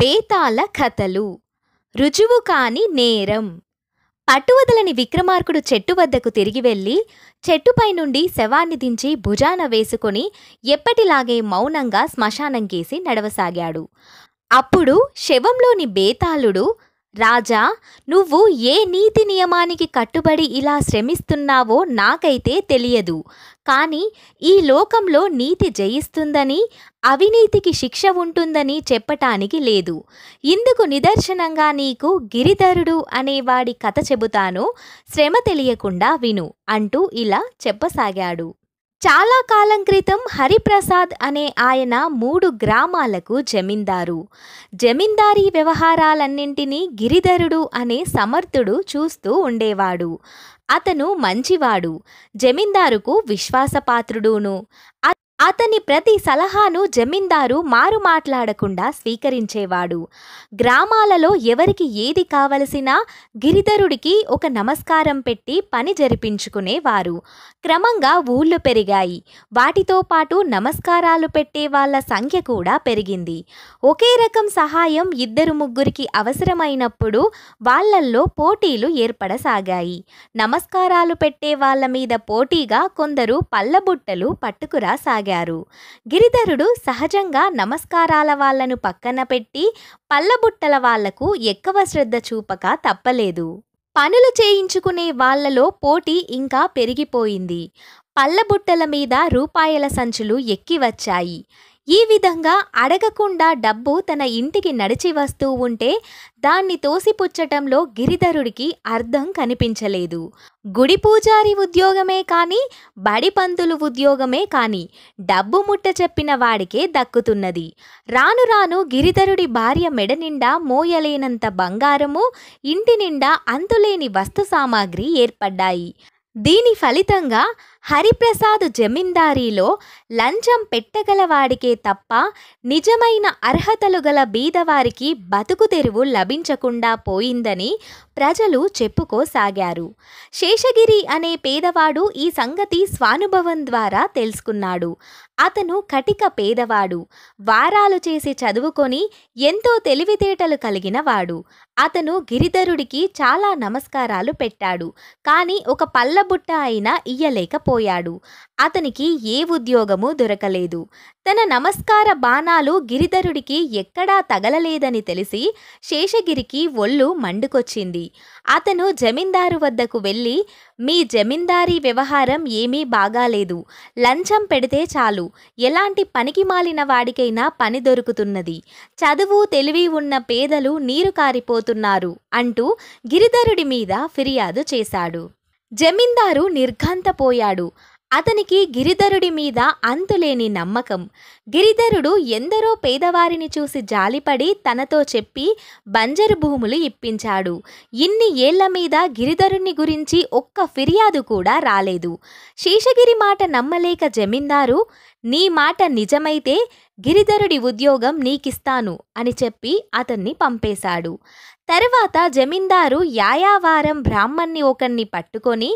బేతాళ కథలు రుజువు కాని నేరం పట్టువదలని విక్రమార్కుడు చెట్టు వద్దకు తిరిగి వెళ్ళి చెట్టుపై నుండి శవాన్ని దించి భుజాన వేసుకొని ఎప్పటిలాగే మౌనంగా శ్మశానం గీసి నడవసాగాడు అప్పుడు శవంలోని బేతాళుడు రాజా నువ్వు ఏ నీతి నియమానికి కట్టుబడి ఇలా శ్రమిస్తున్నావో నాకైతే తెలియదు కానీ ఈ లోకంలో నీతి జయిస్తుందని అవినీతికి శిక్ష ఉంటుందని చెప్పటానికి లేదు ఇందుకు నిదర్శనంగా నీకు గిరిధరుడు అనేవాడి కథ చెబుతాను శ్రమ తెలియకుండా విను అంటూ ఇలా చెప్పసాగాడు చాలా కాలం క్రితం హరిప్రసాద్ అనే ఆయన మూడు గ్రామాలకు జమీందారు జమీందారీ వ్యవహారాలన్నింటినీ గిరిధరుడు అనే సమర్థుడు చూస్తూ ఉండేవాడు అతను మంచివాడు జమీందారుకు విశ్వాసపాత్రుడును అతని ప్రతి సలహాను జమీందారు మారు మాట్లాడకుండా స్వీకరించేవాడు గ్రామాలలో ఎవరికి ఏది కావలసినా గిరిధరుడికి ఒక నమస్కారం పెట్టి పని జరిపించుకునేవారు క్రమంగా ఊళ్ళు పెరిగాయి వాటితో పాటు నమస్కారాలు పెట్టే వాళ్ళ సంఖ్య కూడా పెరిగింది ఒకే రకం సహాయం ఇద్దరు ముగ్గురికి అవసరమైనప్పుడు వాళ్ళల్లో పోటీలు ఏర్పడసాగాయి నమస్కారాలు పెట్టే వాళ్ళ మీద పోటీగా కొందరు పల్లబుట్టలు పట్టుకురాసాగా సాగారు గిరిధరుడు సహజంగా నమస్కారాల వాళ్లను పక్కన పెట్టి పళ్ళబుట్టల వాళ్లకు ఎక్కువ శ్రద్ధ చూపక తప్పలేదు పనులు చేయించుకునే వాళ్లలో పోటీ ఇంకా పెరిగిపోయింది పళ్ళబుట్టల మీద రూపాయల సంచులు ఎక్కివచ్చాయి ఈ విధంగా అడగకుండా డబ్బు తన ఇంటికి నడిచి వస్తూ ఉంటే దాన్ని తోసిపుచ్చటంలో గిరిధరుడికి అర్థం కనిపించలేదు గుడి పూజారి ఉద్యోగమే కానీ బడి పంతులు ఉద్యోగమే కానీ డబ్బు ముట్ట చెప్పిన వాడికే దక్కుతున్నది రాను రాను గిరిధరుడి భార్య మెడ నిండా మోయలేనంత బంగారము ఇంటి నిండా అంతులేని వస్తు సామాగ్రి ఏర్పడ్డాయి దీని ఫలితంగా హరిప్రసాద్ జమీందారీలో లంచం పెట్టగలవాడికే తప్ప నిజమైన అర్హతలు గల బీదవారికి బతుకు తెరువు లభించకుండా పోయిందని ప్రజలు చెప్పుకోసాగారు శేషగిరి అనే పేదవాడు ఈ సంగతి స్వానుభవం ద్వారా తెలుసుకున్నాడు అతను కటిక పేదవాడు వారాలు చేసి చదువుకొని ఎంతో తెలివితేటలు కలిగినవాడు అతను గిరిధరుడికి చాలా నమస్కారాలు పెట్టాడు కానీ ఒక పళ్ళబుట్ట అయినా ఇయ్యలేకపోయాడు అతనికి ఏ ఉద్యోగము దొరకలేదు తన నమస్కార బాణాలు గిరిధరుడికి ఎక్కడా తగలలేదని తెలిసి శేషగిరికి ఒళ్ళు మండుకొచ్చింది అతను జమీందారు వద్దకు వెళ్ళి మీ జమీందారీ వ్యవహారం ఏమీ బాగాలేదు లంచం పెడితే చాలు ఎలాంటి పనికి మాలిన వాడికైనా పని దొరుకుతున్నది చదువు తెలివి ఉన్న పేదలు నీరు కారిపోతున్నారు అంటూ గిరిధరుడి మీద ఫిర్యాదు చేశాడు జమీందారు నిర్ఘంతపోయాడు అతనికి గిరిధరుడి మీద అంతులేని నమ్మకం గిరిధరుడు ఎందరో పేదవారిని చూసి జాలిపడి తనతో చెప్పి బంజరు భూములు ఇప్పించాడు ఇన్ని ఏళ్ల మీద గిరిధరుణ్ణి గురించి ఒక్క ఫిర్యాదు కూడా రాలేదు శేషగిరి మాట నమ్మలేక జమీందారు నీ మాట నిజమైతే గిరిధరుడి ఉద్యోగం నీకిస్తాను అని చెప్పి అతన్ని పంపేశాడు తర్వాత జమీందారు యాయావారం బ్రాహ్మణ్ణి ఒకణ్ణి పట్టుకొని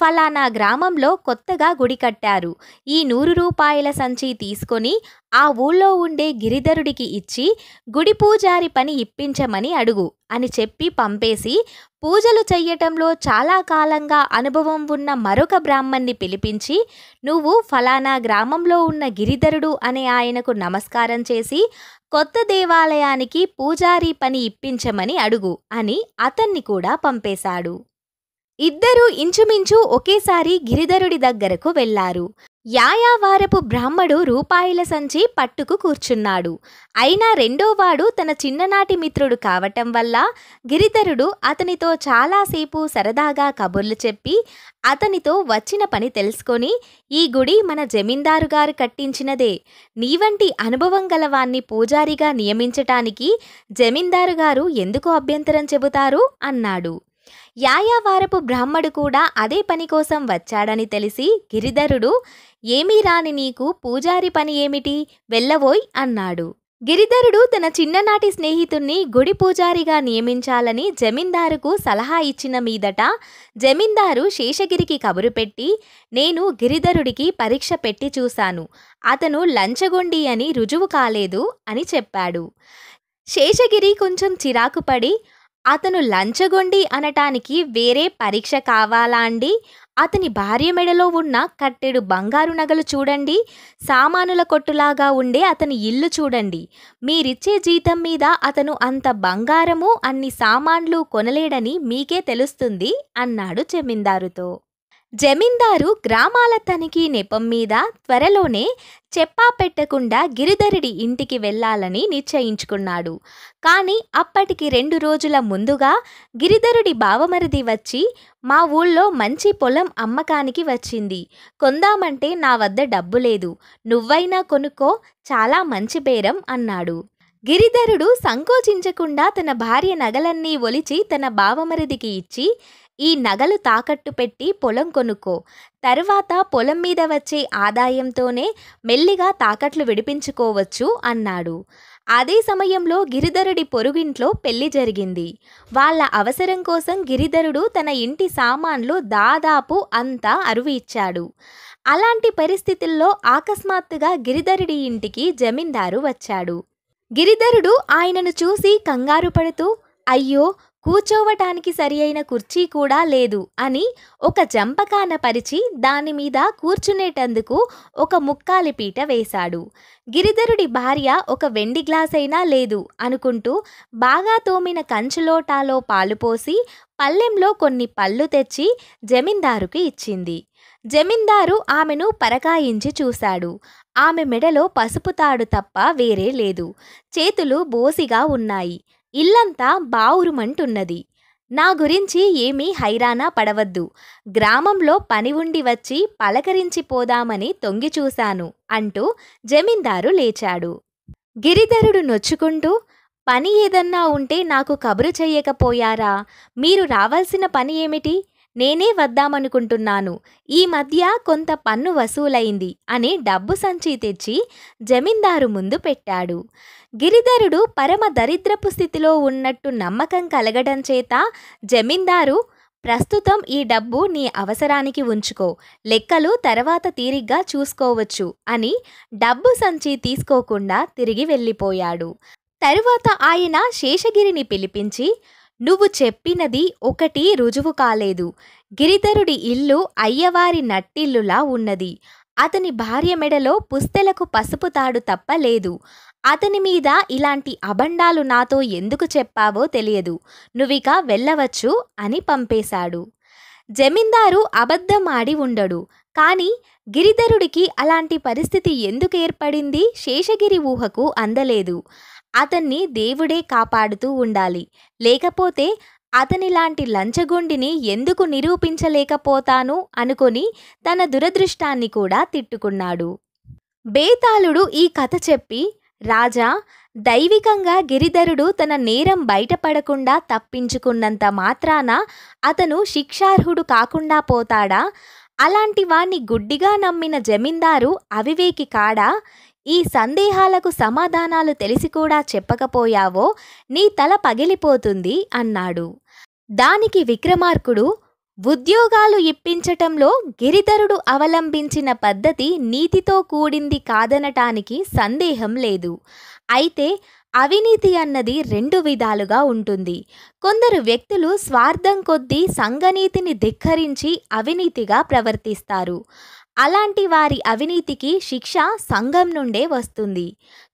ఫలానా గ్రామంలో కొత్తగా గుడి కట్టారు ఈ నూరు రూపాయల సంచి తీసుకొని ఆ ఊళ్ళో ఉండే గిరిధరుడికి ఇచ్చి గుడి పూజారి పని ఇప్పించమని అడుగు అని చెప్పి పంపేసి పూజలు చెయ్యటంలో చాలా కాలంగా అనుభవం ఉన్న మరొక బ్రాహ్మణ్ణి పిలిపించి నువ్వు ఫలానా గ్రామంలో ఉన్న గిరిధరుడు అనే ఆయనకు నమస్కారం చేసి కొత్త దేవాలయానికి పూజారి పని ఇప్పించమని అడుగు అని అతన్ని కూడా పంపేశాడు ఇద్దరూ ఇంచుమించు ఒకేసారి గిరిధరుడి దగ్గరకు వెళ్లారు యాయావారపు బ్రాహ్మడు రూపాయల సంచి పట్టుకు కూర్చున్నాడు అయినా రెండోవాడు తన చిన్ననాటి మిత్రుడు కావటం వల్ల గిరిధరుడు అతనితో చాలాసేపు సరదాగా కబుర్లు చెప్పి అతనితో వచ్చిన పని తెలుసుకొని ఈ గుడి మన జమీందారు గారు కట్టించినదే నీవంటి అనుభవం గలవాన్ని పూజారిగా నియమించటానికి జమీందారు గారు ఎందుకు అభ్యంతరం చెబుతారు అన్నాడు యాయావారపు బ్రాహ్మడు కూడా అదే పని కోసం వచ్చాడని తెలిసి గిరిధరుడు ఏమీ రాని నీకు పూజారి పని ఏమిటి వెళ్ళవోయ్ అన్నాడు గిరిధరుడు తన చిన్ననాటి స్నేహితుణ్ణి గుడి పూజారిగా నియమించాలని జమీందారుకు సలహా ఇచ్చిన మీదట జమీందారు శేషగిరికి కబురు పెట్టి నేను గిరిధరుడికి పరీక్ష పెట్టి చూశాను అతను లంచగొండి అని రుజువు కాలేదు అని చెప్పాడు శేషగిరి కొంచెం చిరాకుపడి అతను లంచగొండి అనటానికి వేరే పరీక్ష కావాలా అండి అతని భార్య మెడలో ఉన్న కట్టెడు బంగారు నగలు చూడండి సామానుల కొట్టులాగా ఉండే అతని ఇల్లు చూడండి మీరిచ్చే జీతం మీద అతను అంత బంగారము అన్ని సామాన్లు కొనలేడని మీకే తెలుస్తుంది అన్నాడు జమీందారుతో జమీందారు గ్రామాల తనిఖీ నెపం మీద త్వరలోనే చెప్పా పెట్టకుండా గిరిధరుడి ఇంటికి వెళ్ళాలని నిశ్చయించుకున్నాడు కానీ అప్పటికి రెండు రోజుల ముందుగా గిరిధరుడి బావమరిది వచ్చి మా ఊళ్ళో మంచి పొలం అమ్మకానికి వచ్చింది కొందామంటే నా వద్ద డబ్బు లేదు నువ్వైనా కొనుక్కో చాలా మంచి బేరం అన్నాడు గిరిధరుడు సంకోచించకుండా తన భార్య నగలన్నీ ఒలిచి తన బావమరిదికి ఇచ్చి ఈ నగలు తాకట్టు పెట్టి పొలం కొనుక్కో తరువాత పొలం మీద వచ్చే ఆదాయంతోనే మెల్లిగా తాకట్లు విడిపించుకోవచ్చు అన్నాడు అదే సమయంలో గిరిధరుడి పొరుగింట్లో పెళ్లి జరిగింది వాళ్ళ అవసరం కోసం గిరిధరుడు తన ఇంటి సామాన్లు దాదాపు అంతా అరువు ఇచ్చాడు అలాంటి పరిస్థితుల్లో అకస్మాత్తుగా గిరిధరుడి ఇంటికి జమీందారు వచ్చాడు గిరిధరుడు ఆయనను చూసి కంగారు పడుతూ అయ్యో కూర్చోవటానికి సరి అయిన కుర్చీ కూడా లేదు అని ఒక జంపకాన పరిచి దానిమీద కూర్చునేటందుకు ఒక ముక్కాలి పీట వేశాడు గిరిధరుడి భార్య ఒక వెండి గ్లాస్ అయినా లేదు అనుకుంటూ బాగా తోమిన కంచులోటాలో పాలు పోసి పల్లెంలో కొన్ని పళ్ళు తెచ్చి జమీందారుకి ఇచ్చింది జమీందారు ఆమెను పరకాయించి చూశాడు ఆమె మెడలో పసుపు తాడు తప్ప వేరే లేదు చేతులు బోసిగా ఉన్నాయి ఇల్లంతా బావురుమంటున్నది నా గురించి ఏమీ హైరానా పడవద్దు గ్రామంలో పని ఉండి వచ్చి పలకరించిపోదామని తొంగిచూశాను అంటూ జమీందారు లేచాడు గిరిధరుడు నొచ్చుకుంటూ పని ఏదన్నా ఉంటే నాకు కబురు చెయ్యకపోయారా మీరు రావాల్సిన పని ఏమిటి నేనే వద్దామనుకుంటున్నాను ఈ మధ్య కొంత పన్ను వసూలైంది అని డబ్బు సంచి తెచ్చి జమీందారు ముందు పెట్టాడు గిరిధరుడు పరమ దరిద్రపు స్థితిలో ఉన్నట్టు నమ్మకం కలగడం చేత జమీందారు ప్రస్తుతం ఈ డబ్బు నీ అవసరానికి ఉంచుకో లెక్కలు తర్వాత తీరిగ్గా చూసుకోవచ్చు అని డబ్బు సంచి తీసుకోకుండా తిరిగి వెళ్ళిపోయాడు తరువాత ఆయన శేషగిరిని పిలిపించి నువ్వు చెప్పినది ఒకటి రుజువు కాలేదు గిరిధరుడి ఇల్లు అయ్యవారి నట్టిల్లులా ఉన్నది అతని భార్య మెడలో పుస్తెలకు పసుపు తాడు తప్ప లేదు అతని మీద ఇలాంటి అబండాలు నాతో ఎందుకు చెప్పావో తెలియదు నువ్విక వెళ్ళవచ్చు అని పంపేశాడు జమీందారు అబద్ధం ఆడి ఉండడు కానీ గిరిధరుడికి అలాంటి పరిస్థితి ఎందుకు ఏర్పడింది శేషగిరి ఊహకు అందలేదు అతన్ని దేవుడే కాపాడుతూ ఉండాలి లేకపోతే అతనిలాంటి లంచగొండిని ఎందుకు నిరూపించలేకపోతాను అనుకొని తన దురదృష్టాన్ని కూడా తిట్టుకున్నాడు బేతాళుడు ఈ కథ చెప్పి రాజా దైవికంగా గిరిధరుడు తన నేరం బయటపడకుండా తప్పించుకున్నంత మాత్రాన అతను శిక్షార్హుడు కాకుండా పోతాడా అలాంటి వాణ్ణి గుడ్డిగా నమ్మిన జమీందారు అవివేకి కాడా ఈ సందేహాలకు సమాధానాలు తెలిసి కూడా చెప్పకపోయావో నీ తల పగిలిపోతుంది అన్నాడు దానికి విక్రమార్కుడు ఉద్యోగాలు ఇప్పించటంలో గిరిధరుడు అవలంబించిన పద్ధతి నీతితో కూడింది కాదనటానికి సందేహం లేదు అయితే అవినీతి అన్నది రెండు విధాలుగా ఉంటుంది కొందరు వ్యక్తులు స్వార్థం కొద్దీ సంఘనీతిని ధిక్కరించి అవినీతిగా ప్రవర్తిస్తారు అలాంటి వారి అవినీతికి శిక్ష సంఘం నుండే వస్తుంది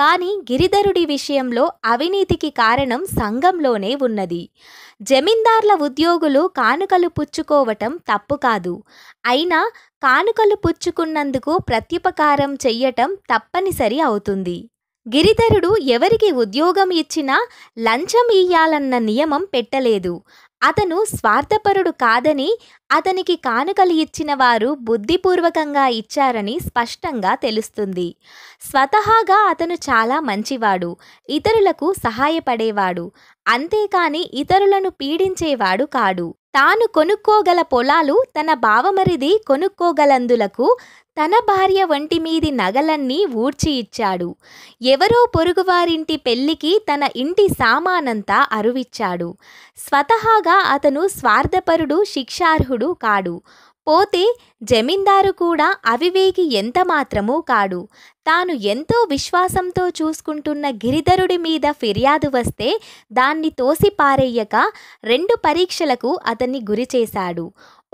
కానీ గిరిధరుడి విషయంలో అవినీతికి కారణం సంఘంలోనే ఉన్నది జమీందార్ల ఉద్యోగులు కానుకలు పుచ్చుకోవటం తప్పు కాదు అయినా కానుకలు పుచ్చుకున్నందుకు ప్రత్యుపకారం చెయ్యటం తప్పనిసరి అవుతుంది గిరిధరుడు ఎవరికి ఉద్యోగం ఇచ్చినా లంచం ఇయ్యాలన్న నియమం పెట్టలేదు అతను స్వార్థపరుడు కాదని అతనికి కానుకలు ఇచ్చిన వారు బుద్ధిపూర్వకంగా ఇచ్చారని స్పష్టంగా తెలుస్తుంది స్వతహాగా అతను చాలా మంచివాడు ఇతరులకు సహాయపడేవాడు అంతేకాని ఇతరులను పీడించేవాడు కాడు తాను కొనుక్కోగల పొలాలు తన బావమరిది కొనుక్కోగలందులకు తన భార్య వంటి మీది నగలన్నీ ఊడ్చి ఇచ్చాడు ఎవరో పొరుగువారింటి పెళ్లికి తన ఇంటి సామానంతా అరువిచ్చాడు స్వతహాగా అతను స్వార్థపరుడు శిక్షార్హుడు కాడు పోతే జమీందారు కూడా అవివేకి ఎంతమాత్రమూ కాడు తాను ఎంతో విశ్వాసంతో చూసుకుంటున్న గిరిధరుడి మీద ఫిర్యాదు వస్తే దాన్ని తోసి రెండు పరీక్షలకు అతన్ని గురిచేశాడు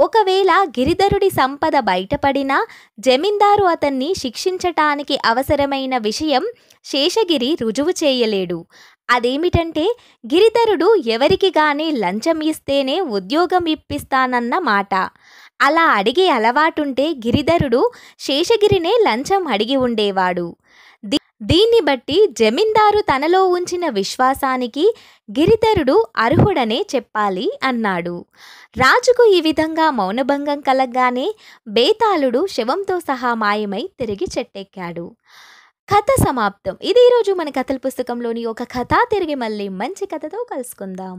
ఒకవేళ గిరిధరుడి సంపద బయటపడినా జమీందారు అతన్ని శిక్షించటానికి అవసరమైన విషయం శేషగిరి రుజువు చేయలేడు అదేమిటంటే గిరిధరుడు ఎవరికి గాని లంచం ఇస్తేనే ఉద్యోగం ఇప్పిస్తానన్న మాట అలా అడిగే అలవాటుంటే గిరిధరుడు శేషగిరినే లంచం అడిగి ఉండేవాడు దీన్ని బట్టి జమీందారు తనలో ఉంచిన విశ్వాసానికి గిరిధరుడు అర్హుడనే చెప్పాలి అన్నాడు రాజుకు ఈ విధంగా మౌనభంగం కలగ్గానే బేతాళుడు శవంతో సహా మాయమై తిరిగి చెట్టెక్కాడు కథ సమాప్తం ఇది ఈరోజు మన కథల పుస్తకంలోని ఒక కథ తిరిగి మళ్ళీ మంచి కథతో కలుసుకుందాం